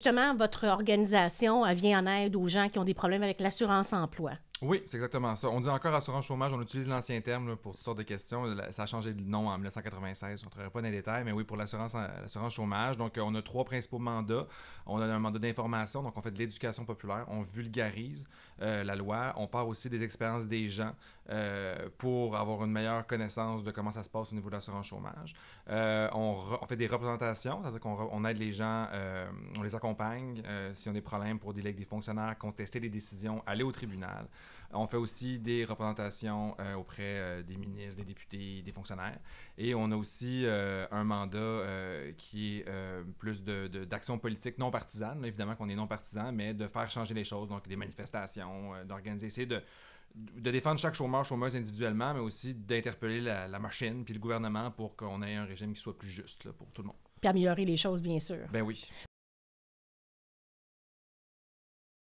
Justement, votre organisation vient en aide aux gens qui ont des problèmes avec l'assurance emploi. Oui, c'est exactement ça. On dit encore assurance chômage, on utilise l'ancien terme pour toutes sortes de questions. Ça a changé de nom en 1996, on ne travaillera pas dans les détails, mais oui, pour l'assurance euh, chômage. Donc, euh, on a trois principaux mandats. On a un mandat d'information, donc on fait de l'éducation populaire, on vulgarise euh, la loi, on part aussi des expériences des gens pour avoir une meilleure connaissance de comment ça se passe au niveau de l'assurance chômage. on, fait des représentations, c'est-à-dire qu'on aide les gens, on les accompagne si on a des problèmes pour déléguer des fonctionnaires, contester des décisions, aller au tribunal. On fait aussi des représentations euh, auprès euh, des ministres, des députés, des fonctionnaires. Et on a aussi euh, un mandat qui est plus d'action politique non partisane. Évidemment qu'on est non partisan, mais de faire changer les choses, donc des manifestations, d'organiser, essayer de de défendre chaque chômeur, chômeuse individuellement, mais aussi d'interpeller la, machine puis le gouvernement pour qu'on ait un régime qui soit plus juste pour tout le monde. Puis améliorer les choses, bien sûr. Ben oui.